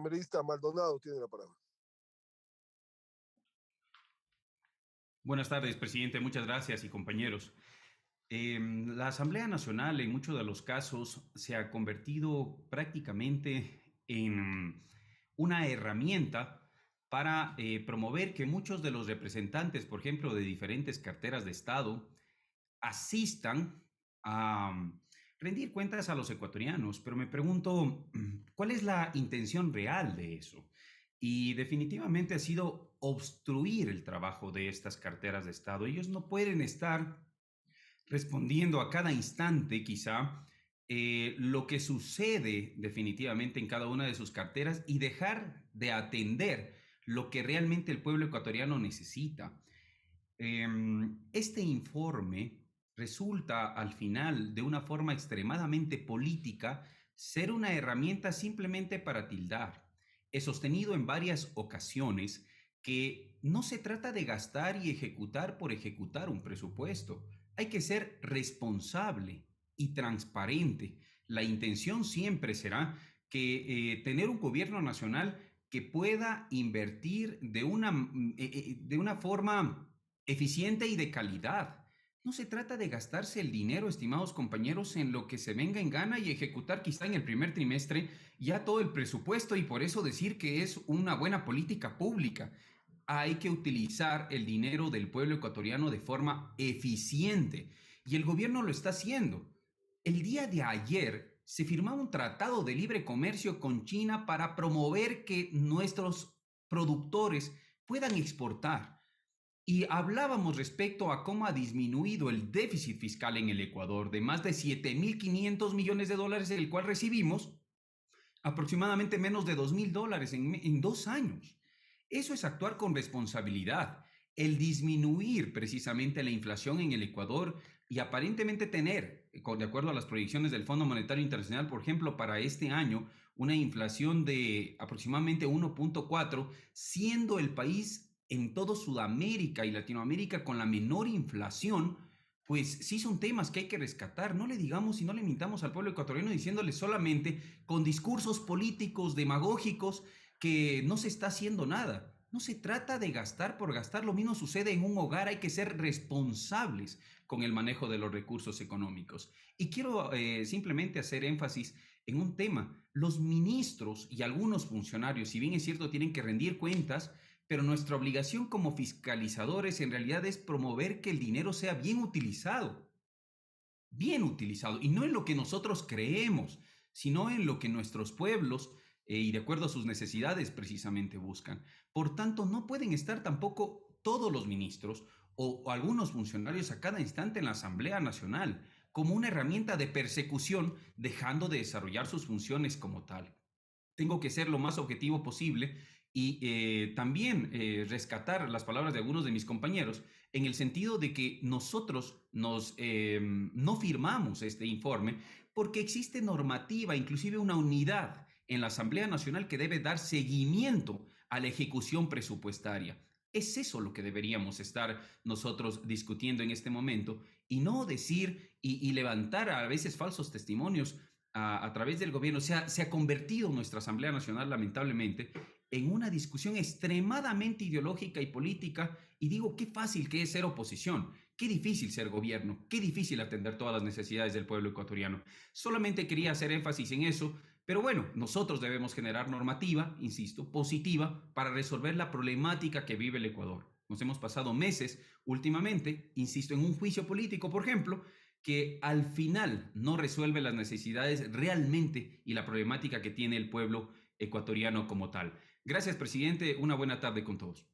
Merista Maldonado tiene la palabra. Buenas tardes, presidente. Muchas gracias y compañeros. Em, la Asamblea Nacional en muchos de los casos se ha convertido prácticamente en una herramienta para eh, promover que muchos de los representantes, por ejemplo, de diferentes carteras de Estado, asistan a rendir cuentas a los ecuatorianos, pero me pregunto, ¿cuál es la intención real de eso? Y definitivamente ha sido obstruir el trabajo de estas carteras de Estado. Ellos no pueden estar respondiendo a cada instante, quizá, eh, lo que sucede definitivamente en cada una de sus carteras y dejar de atender lo que realmente el pueblo ecuatoriano necesita. Em, este informe resulta al final, de una forma extremadamente política, ser una herramienta simplemente para tildar. He sostenido en varias ocasiones que no se trata de gastar y ejecutar por ejecutar un presupuesto. Hay que ser responsable y transparente. La intención siempre será que eh, tener un gobierno nacional que pueda invertir de una, mm, eh, eh, de una forma eficiente y de calidad no se trata de gastarse el dinero, estimados compañeros, en lo que se venga en gana y ejecutar quizá en el primer trimestre ya todo el presupuesto y por eso decir que es una buena política pública. Hay que utilizar el dinero del pueblo ecuatoriano de forma eficiente y el gobierno lo está haciendo. El día de ayer se firmaba un tratado de libre comercio con China para promover que nuestros productores puedan exportar y hablábamos respecto a cómo ha disminuido el déficit fiscal en el Ecuador de más de 7.500 millones de dólares, el cual recibimos aproximadamente menos de 2.000 dólares en, dos años. Eso es actuar con responsabilidad, el disminuir precisamente la inflación en el Ecuador y aparentemente tener, de acuerdo a las proyecciones del Fondo Monetario Internacional, por ejemplo, para este año, una inflación de aproximadamente 1.4, siendo el país en todo Sudamérica y Latinoamérica con la menor inflación, pues sí son temas que hay que rescatar. No le digamos y no le mintamos al pueblo ecuatoriano diciéndole solamente con discursos políticos demagógicos que no se está haciendo nada. No se trata de gastar por gastar, lo mismo sucede en un hogar, hay que ser responsables con el manejo de los recursos económicos. Y quiero eh, simplemente hacer énfasis en un tema. Los ministros y algunos funcionarios, si bien es cierto, tienen que rendir cuentas, pero nuestra obligación como fiscalizadores en realidad es promover que el dinero sea bien utilizado. Bien utilizado. Y no en lo que nosotros creemos, sino en lo que nuestros pueblos eh, y de acuerdo a sus necesidades precisamente buscan. Por tanto, no pueden estar tampoco todos los ministros o algunos funcionarios a cada instante en la Asamblea Nacional como una herramienta de persecución, dejando de desarrollar sus funciones como tal. Tengo que ser lo más objetivo posible y eh, también eh, rescatar las palabras de algunos de mis compañeros en el sentido de que nosotros nos, eh, no firmamos este informe porque existe normativa, inclusive una unidad en la Asamblea Nacional que debe dar seguimiento a la ejecución presupuestaria. Es eso lo que deberíamos estar nosotros discutiendo en este momento y no decir y, levantar a veces falsos testimonios a, través del gobierno. Se ha, se ha convertido nuestra Asamblea Nacional, lamentablemente, en una discusión extremadamente ideológica y política y digo qué fácil que es ser oposición, qué difícil ser gobierno, qué difícil atender todas las necesidades del pueblo ecuatoriano. Solamente quería hacer énfasis en eso, pero bueno, nosotros debemos generar normativa, insisto, positiva para resolver la problemática que vive el Ecuador. Nos hemos pasado meses últimamente, insisto, en un juicio político, por ejemplo, que al final no resuelve las necesidades realmente y la problemática que tiene el pueblo ecuatoriano como tal. Gracias, presidente. Una buena tarde con todos.